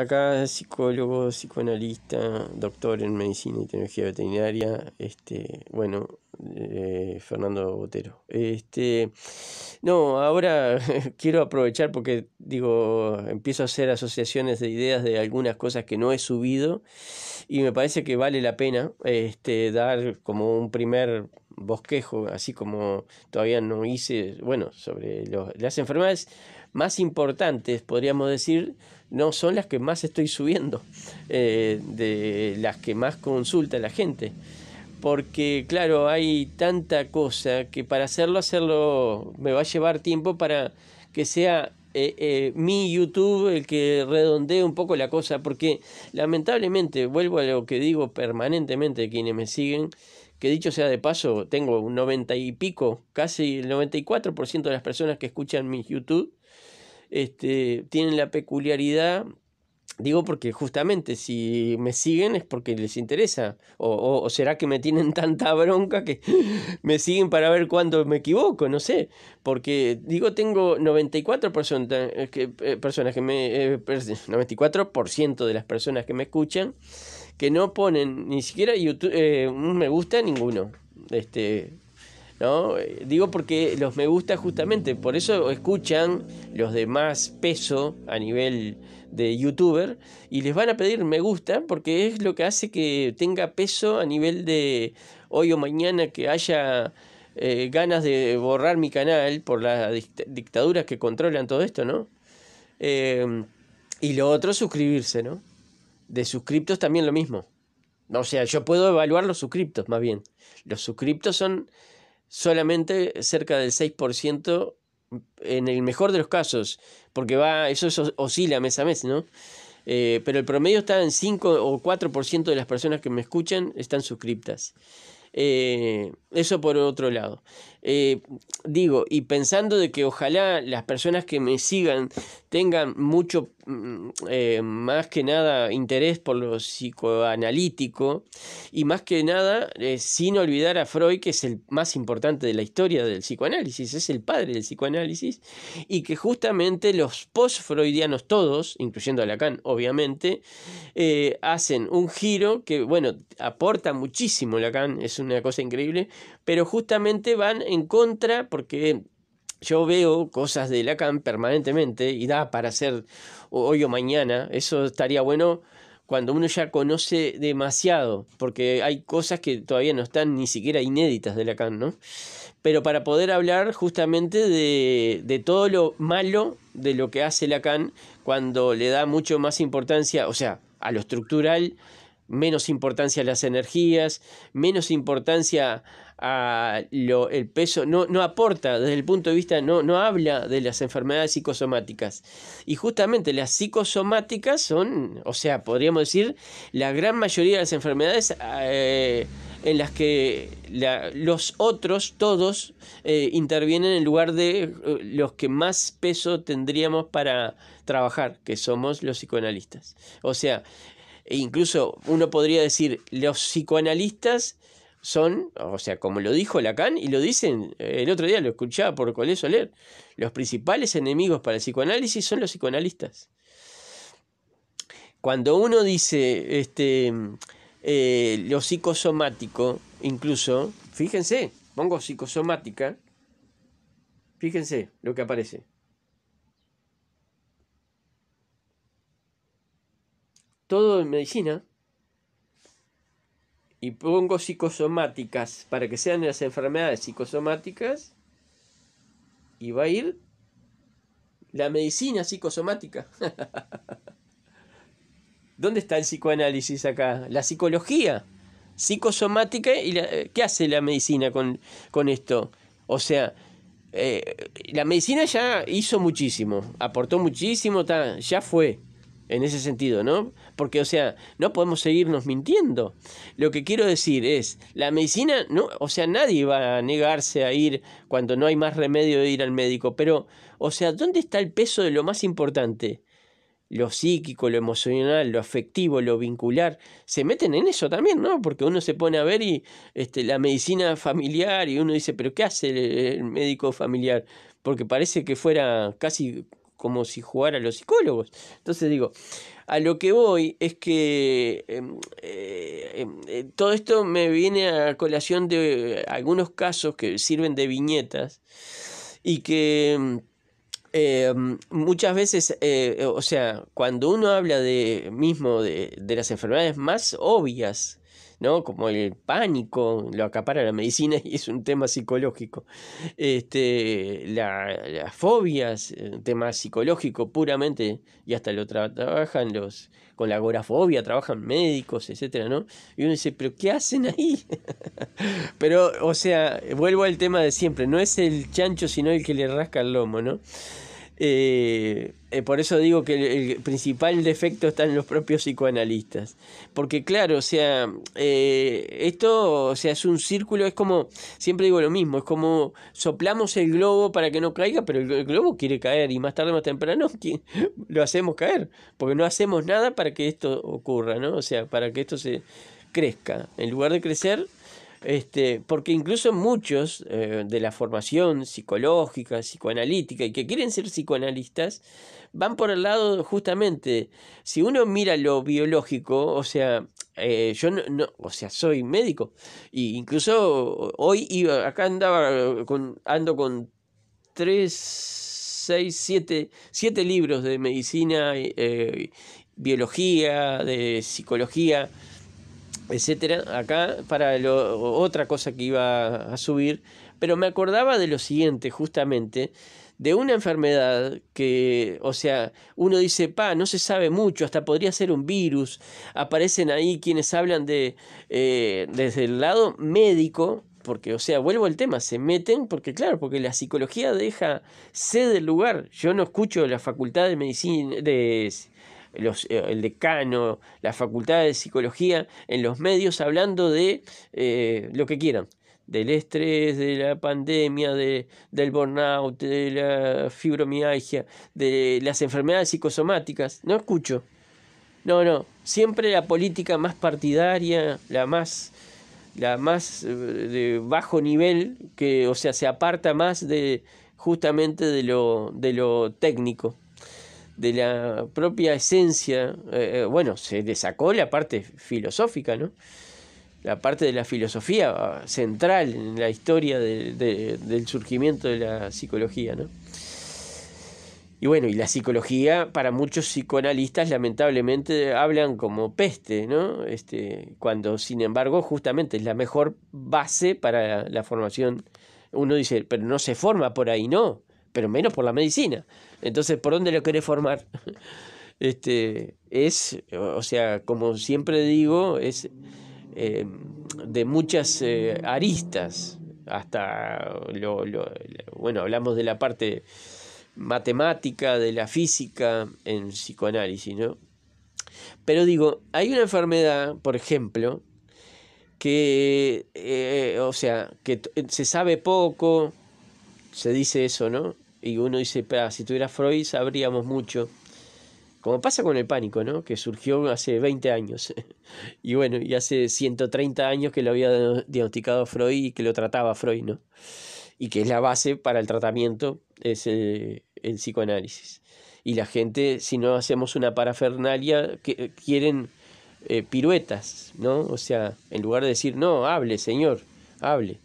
Acá psicólogo, psicoanalista, doctor en medicina y tecnología veterinaria, este, bueno, eh, Fernando Botero. Este, no, ahora quiero aprovechar porque digo, empiezo a hacer asociaciones de ideas de algunas cosas que no he subido y me parece que vale la pena este, dar como un primer bosquejo, así como todavía no hice, bueno, sobre las enfermedades más importantes, podríamos decir, no son las que más estoy subiendo, eh, de las que más consulta la gente. Porque claro, hay tanta cosa que para hacerlo, hacerlo me va a llevar tiempo para que sea eh, eh, mi YouTube el que redondee un poco la cosa. Porque lamentablemente, vuelvo a lo que digo permanentemente quienes me siguen, que dicho sea de paso, tengo un 90 y pico, casi el 94% de las personas que escuchan mi YouTube este, tienen la peculiaridad Digo porque justamente si me siguen es porque les interesa. O, será que me tienen tanta bronca que me siguen para ver cuándo me equivoco, no sé. Porque digo, tengo 94 eh, eh, personas que, personas me... 94% eh, de las personas que me escuchan que no ponen ni siquiera YouTube, me gusta ninguno. Este, ¿no? Eh, digo porque los me gusta justamente, por eso escuchan los de más peso a nivel de youtuber y les van a pedir me gusta porque es lo que hace que tenga peso a nivel de hoy o mañana que haya eh, ganas de borrar mi canal por las dictaduras que controlan todo esto, ¿no? Em, y lo otro, suscribirse, ¿no? De suscriptos también lo mismo. O sea, yo puedo evaluar los suscriptos más bien. Los suscriptos son solamente cerca del 6% en el mejor de los casos, porque va eso oscila mes a mes, ¿no? Eh, pero el promedio está en 5 o 4% de las personas que me escuchan están suscriptas. Eh, eso por otro lado. Eh, digo, y pensando de que ojalá las personas que me sigan tengan mucho mm, eh, más que nada interés por lo psicoanalítico y más que nada eh, sin olvidar a Freud que es el más importante de la historia del psicoanálisis, es el padre del psicoanálisis y que justamente los post-freudianos todos, incluyendo a Lacan obviamente, hacen un giro que bueno, aporta muchísimo Lacan, es una cosa increíble, pero justamente van en contra porque yo veo cosas de Lacan permanentemente y da para hacer hoy o mañana. Eso estaría bueno cuando uno ya conoce demasiado, porque hay cosas que todavía no están ni siquiera inéditas de Lacan, ¿no? Pero para poder hablar justamente de, de todo lo malo de lo que hace Lacan cuando le da mucho más importancia, o sea, a lo estructural menos importancia a las energías, menos importancia a el peso, no, no, aporta desde el punto de vista, no, no habla de las enfermedades psicosomáticas. Y justamente las psicosomáticas son, o sea, podríamos decir, la gran mayoría de las enfermedades eh, en las que los otros, todos, eh, intervienen en lugar de eh, los que más peso tendríamos para trabajar, que somos los psicoanalistas. O sea, e incluso uno podría decir, los psicoanalistas son, o sea, como lo dijo Lacan, y lo dicen eh, el otro día, lo escuchaba por Colé Soler, los principales enemigos para el psicoanálisis son los psicoanalistas. Cuando uno dice este, eh, lo psicosomático, incluso, fíjense, pongo psicosomática, fíjense lo que aparece. todo en medicina y pongo psicosomáticas para que sean las enfermedades psicosomáticas y va a ir la medicina psicosomática. ¿Dónde está el psicoanálisis acá? La psicología psicosomática y eh, ¿qué hace la medicina con, esto? O sea, eh, la medicina ya hizo muchísimo, aportó muchísimo, ya fue en ese sentido, ¿no? Porque, o sea, no podemos seguirnos mintiendo. Lo que quiero decir es, la medicina, no, o sea, nadie va a negarse a ir cuando no hay más remedio de ir al médico, pero, o sea, ¿dónde está el peso de lo más importante? Lo psíquico, lo emocional, lo afectivo, lo vincular, se meten en eso también, ¿no? Porque uno se pone a ver y este, la medicina familiar y uno dice, pero ¿qué hace el, el médico familiar? Porque parece que fuera casi como si jugara a los psicólogos. Entonces digo, a lo que voy es que em, eh, em, eh, todo esto me viene a colación de algunos casos que sirven de viñetas y que em, muchas veces, eh, o sea, cuando uno habla de mismo de, de las enfermedades más obvias, ¿no? Como el pánico, lo acapara la medicina y es un tema psicológico. Este, las fobias, un tema psicológico puramente, y hasta lo trabajan los, con la agorafobia, trabajan médicos, etcétera, ¿no? Y uno dice, ¿pero qué hacen ahí? Pero, o sea, vuelvo al tema de siempre, no es el chancho, sino el que le rasca el lomo, ¿no? Eh, eh, por eso digo que el, principal defecto está en los propios psicoanalistas. Porque claro, o sea, eh, esto o sea, es un círculo, es como, siempre digo lo mismo, es como soplamos el globo para que no caiga, pero el, globo quiere caer y más tarde, más temprano lo hacemos caer, porque no hacemos nada para que esto ocurra, ¿no? O sea, para que esto se crezca. En lugar de crecer, este, porque incluso muchos eh, de la formación psicológica, psicoanalítica y que quieren ser psicoanalistas, van por el lado justamente, si uno mira lo biológico, o sea, eh, yo no, o sea, soy médico, y incluso hoy iba, acá andaba con, ando con tres, seis, siete, siete libros de medicina, eh, biología, de psicología, etcétera, acá para lo, otra cosa que iba a subir, pero me acordaba de lo siguiente, justamente, de una enfermedad que, o sea, uno dice, pa, no se sabe mucho, hasta podría ser un virus, aparecen ahí quienes hablan de, eh, desde el lado médico, porque, o sea, vuelvo al tema, se meten, porque claro, porque la psicología deja sede del lugar. Yo no escucho la facultad de medicina, de los, eh, el decano, la facultad de psicología, en los medios hablando de eh, lo que quieran, del estrés, de la pandemia, del burnout, de la fibromialgia, de las enfermedades psicosomáticas. No escucho. No, no. Siempre la política más partidaria, la más la más eh, de bajo nivel que o sea se aparta más de justamente de lo técnico de la propia esencia, eh, eh, bueno, se desacó la parte filosófica, ¿no? La parte de la filosofía central en la historia del surgimiento de la psicología, ¿no? Y bueno, y la psicología, para muchos psicoanalistas, lamentablemente hablan como peste, ¿no? Este, cuando, sin embargo, justamente es la mejor base para la formación. Uno dice, pero no se forma por ahí, no pero menos por la medicina. Entonces, ¿por dónde lo querés formar? Este, es, o sea, como siempre digo, es eh, de muchas eh, aristas, hasta, lo, bueno, hablamos de la parte matemática, de la física en psicoanálisis, ¿no? Pero digo, hay una enfermedad, por ejemplo, que, eh, o sea, que se sabe poco, se dice eso, ¿no? Y uno dice, si tuviera Freud sabríamos mucho. Como pasa con el pánico, ¿no? Que surgió hace 20 años. y bueno, y hace 130 años que lo había diagnosticado Freud y que lo trataba Freud, ¿no? Y que es la base para el tratamiento, es eh, el, psicoanálisis. Y la gente, si no hacemos una parafernalia, que, eh, quieren eh, piruetas, ¿no? O sea, en lugar de decir, no, hable, señor, hable.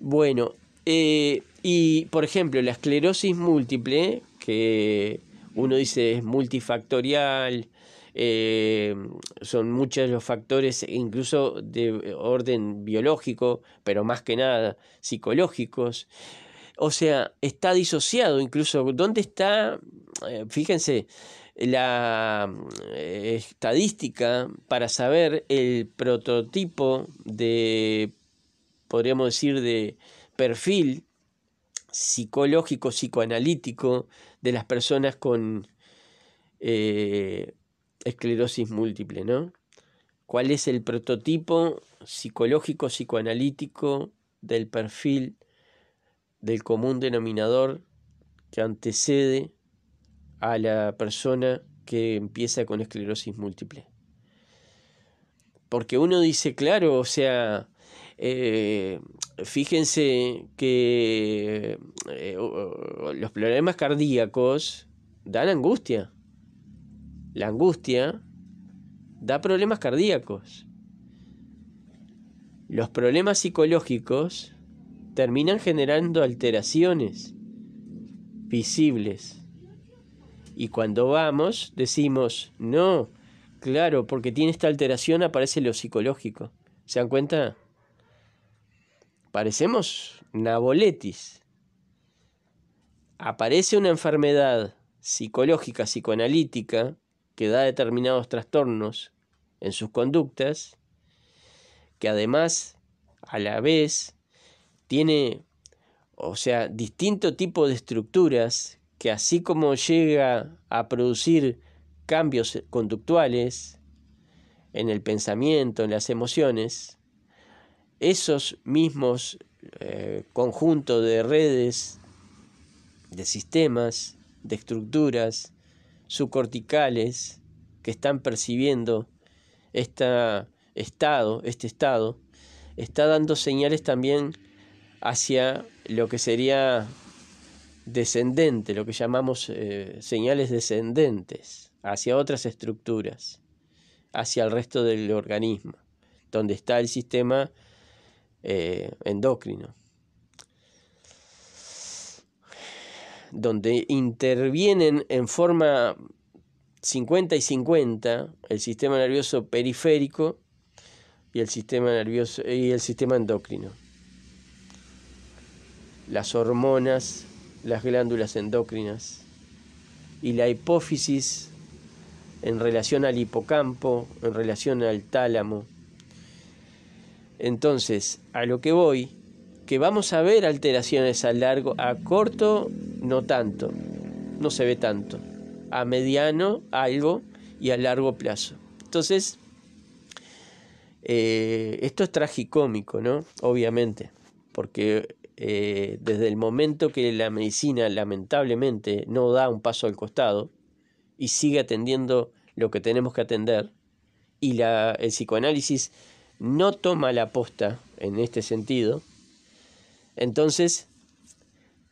Bueno, eh, y, por ejemplo, la esclerosis múltiple, que uno dice es multifactorial, eh, son muchos los factores, incluso de orden biológico, pero más que nada psicológicos. O sea, está disociado incluso. ¿Dónde está? Eh, fíjense, la estadística para saber el prototipo de, podríamos decir, de perfil psicológico, psicoanalítico de las personas con eh, esclerosis múltiple, ¿no? ¿Cuál es el prototipo psicológico, psicoanalítico del perfil del común denominador que antecede a la persona que empieza con esclerosis múltiple? Porque uno dice, claro, o sea, eh, fíjense que eh, los problemas cardíacos dan angustia. La angustia da problemas cardíacos. Los problemas psicológicos terminan generando alteraciones visibles. Y cuando vamos, decimos, no, claro, porque tiene esta alteración aparece lo psicológico. ¿Se dan cuenta? Parecemos Naboletis. Aparece una enfermedad psicológica, psicoanalítica, que da determinados trastornos en sus conductas, que además, a la vez, tiene, o sea, distinto tipo de estructuras que así como llega a producir cambios conductuales en el pensamiento, en las emociones, esos mismos eh, conjuntos de redes, de sistemas, de estructuras subcorticales que están percibiendo este estado, este estado, está dando señales también hacia lo que sería descendente, lo que llamamos eh, señales descendentes, hacia otras estructuras, hacia el resto del organismo, donde está el sistema eh, endocrino, donde intervienen en forma 50 y 50 el sistema nervioso periférico y el sistema nervioso y el sistema endocrino. Las hormonas, las glándulas endocrinas y la hipófisis en relación al hipocampo, en relación al tálamo, entonces, a lo que voy, que vamos a ver alteraciones a largo, a corto no tanto, no se ve tanto, a mediano algo y a largo plazo. Entonces, eh, esto es tragicómico, ¿no? Obviamente, porque eh, desde el momento que la medicina lamentablemente no da un paso al costado y sigue atendiendo lo que tenemos que atender, y el psicoanálisis no toma la posta en este sentido, entonces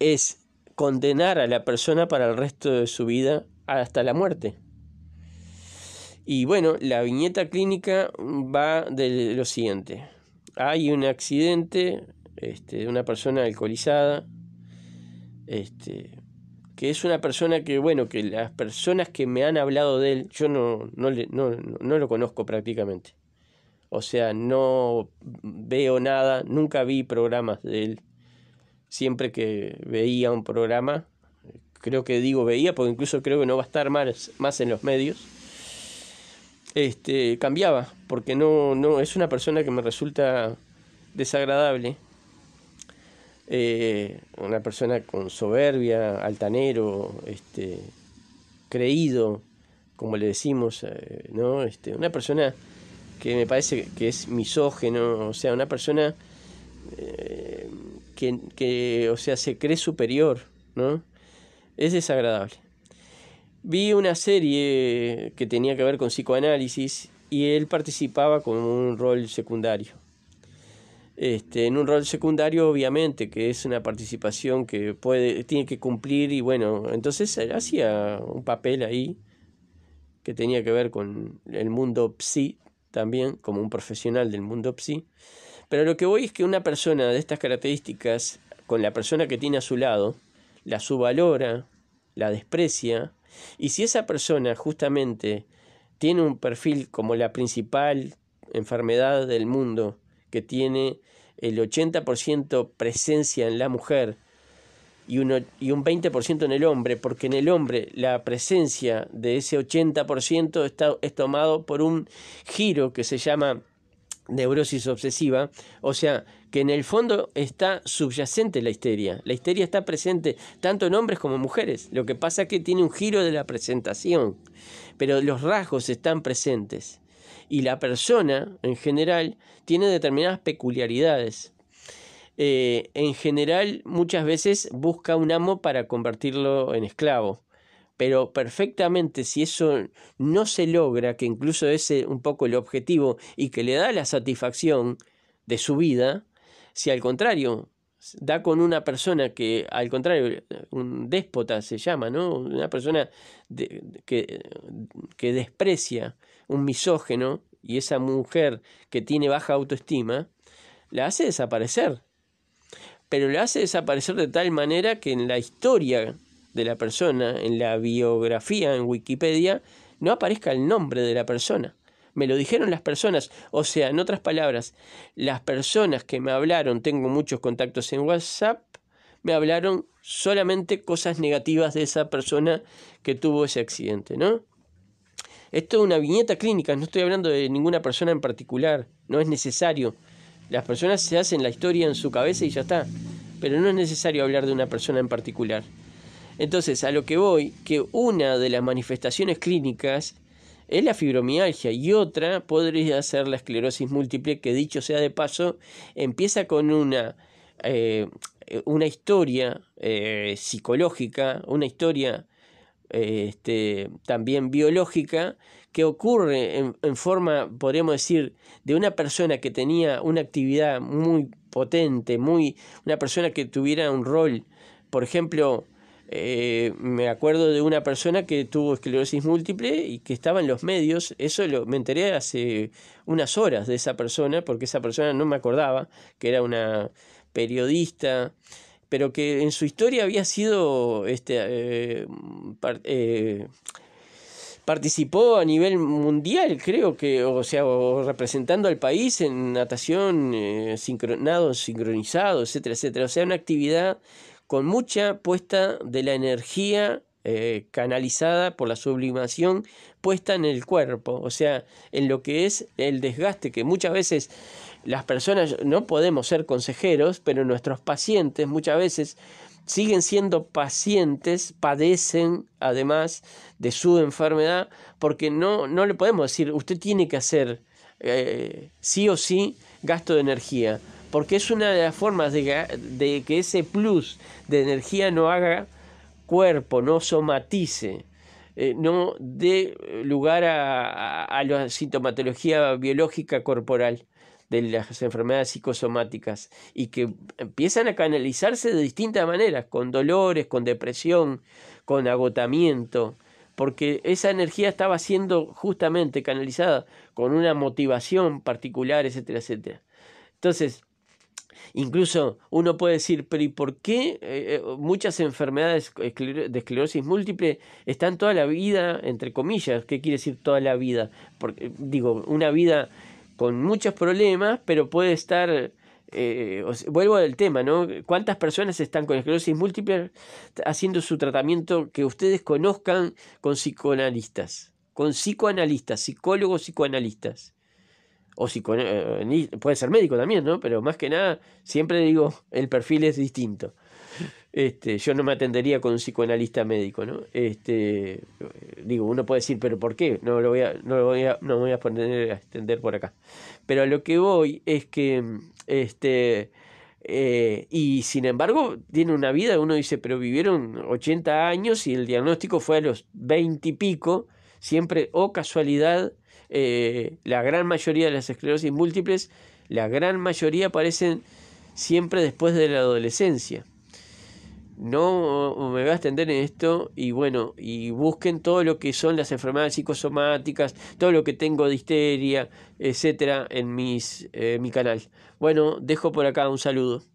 es condenar a la persona para el resto de su vida hasta la muerte. Y bueno, la viñeta clínica va de lo siguiente. Hay un accidente este, de una persona alcoholizada, este, que es una persona que, bueno, que las personas que me han hablado de él, yo no, no, no, no lo conozco prácticamente. O sea, no veo nada, nunca vi programas de él. Siempre que veía un programa, creo que digo veía, porque incluso creo que no va a estar más, más en los medios, este, cambiaba, porque no, no, es una persona que me resulta desagradable. Eh, una persona con soberbia, altanero, este, creído, como le decimos, eh, ¿no? Este, una persona que me parece que es misógeno, o sea, una persona eh, que, o sea, se cree superior, ¿no? Es desagradable. Vi una serie que tenía que ver con psicoanálisis y él participaba con un rol secundario. Este, en un rol secundario, obviamente, que es una participación que puede, tiene que cumplir, y bueno, entonces hacía un papel ahí que tenía que ver con el mundo psi también como un profesional del mundo psi. Pero lo que voy es que una persona de estas características, con la persona que tiene a su lado, la subvalora, la desprecia, y si esa persona justamente tiene un perfil como la principal enfermedad del mundo, que tiene el 80% presencia en la mujer y, un 20% en el hombre, porque en el hombre la presencia de ese 80% está, es tomado por un giro que se llama neurosis obsesiva, o sea, que en el fondo está subyacente la histeria. La histeria está presente tanto en hombres como en mujeres. Lo que pasa es que tiene un giro de la presentación, pero los rasgos están presentes. Y la persona, en general, tiene determinadas peculiaridades. Eh, en general muchas veces busca un amo para convertirlo en esclavo. Pero perfectamente, si eso no se logra, que incluso es eh, un poco el objetivo y que le da la satisfacción de su vida, si al contrario da con una persona que, al contrario, un déspota se llama, ¿no? Una persona que, que desprecia, un misógeno, y esa mujer que tiene baja autoestima, la hace desaparecer pero lo hace desaparecer de tal manera que en la historia de la persona, en la biografía, en Wikipedia, no aparezca el nombre de la persona. Me lo dijeron las personas, o sea, en otras palabras, las personas que me hablaron, tengo muchos contactos en WhatsApp, me hablaron solamente cosas negativas de esa persona que tuvo ese accidente, ¿no? Esto es una viñeta clínica, no estoy hablando de ninguna persona en particular, no es necesario las personas se hacen la historia en su cabeza y ya está. Pero no es necesario hablar de una persona en particular. Entonces, a lo que voy, que una de las manifestaciones clínicas es la fibromialgia y otra podría ser la esclerosis múltiple, que dicho sea de paso, empieza con una, eh, una historia eh, psicológica, una historia eh, este, también biológica que ocurre en, forma, podríamos decir, de una persona que tenía una actividad muy potente, muy, una persona que tuviera un rol, por ejemplo, eh, me acuerdo de una persona que tuvo esclerosis múltiple y que estaba en los medios, eso lo, me enteré hace unas horas de esa persona, porque esa persona no me acordaba, que era una periodista, pero que en su historia había sido este, eh, eh participó a nivel mundial, creo que, o sea, representando al país en natación, eh, sincronizado, etcétera, etcétera. O sea, una actividad con mucha puesta de la energía eh, canalizada por la sublimación puesta en el cuerpo, o sea, en lo que es el desgaste, que muchas veces las personas no podemos ser consejeros, pero nuestros pacientes muchas veces siguen siendo pacientes, padecen además de su enfermedad, porque no, no le podemos decir, usted tiene que hacer eh, sí o sí gasto de energía, porque es una de las formas de, que ese plus de energía no haga cuerpo, no somatice. Eh, no dé lugar a, la sintomatología biológica corporal de las enfermedades psicosomáticas y que empiezan a canalizarse de distintas maneras, con dolores, con depresión, con agotamiento, porque esa energía estaba siendo justamente canalizada con una motivación particular, etcétera, etcétera. Entonces, Incluso uno puede decir, pero ¿y por qué eh, eh, muchas enfermedades de esclerosis múltiple están toda la vida, entre comillas? ¿Qué quiere decir toda la vida? Porque, digo, una vida con muchos problemas, pero puede estar... Eh, vuelvo al tema, ¿no? ¿Cuántas personas están con esclerosis múltiple haciendo su tratamiento que ustedes conozcan con psicoanalistas? Con psicoanalistas, psicólogos psicoanalistas. O eh, puede ser médico también, ¿no? Pero más que nada, siempre digo, el perfil es distinto. Este, yo no me atendería con un psicoanalista médico, ¿no? Este, digo, uno puede decir, pero ¿por qué? No lo voy a, no voy a, voy a poner a extender por acá. Pero a lo que voy es que, este, eh, y sin embargo, tiene una vida, uno dice, pero vivieron 80 años y el diagnóstico fue a los 20 y pico, siempre, o oh casualidad, eh, la gran mayoría de las esclerosis múltiples, la gran mayoría aparecen siempre después de la adolescencia no me voy a extender en esto y bueno, y busquen todo lo que son las enfermedades psicosomáticas, todo lo que tengo de histeria, etcétera, en mis, eh, mi canal. Bueno, dejo por acá un saludo.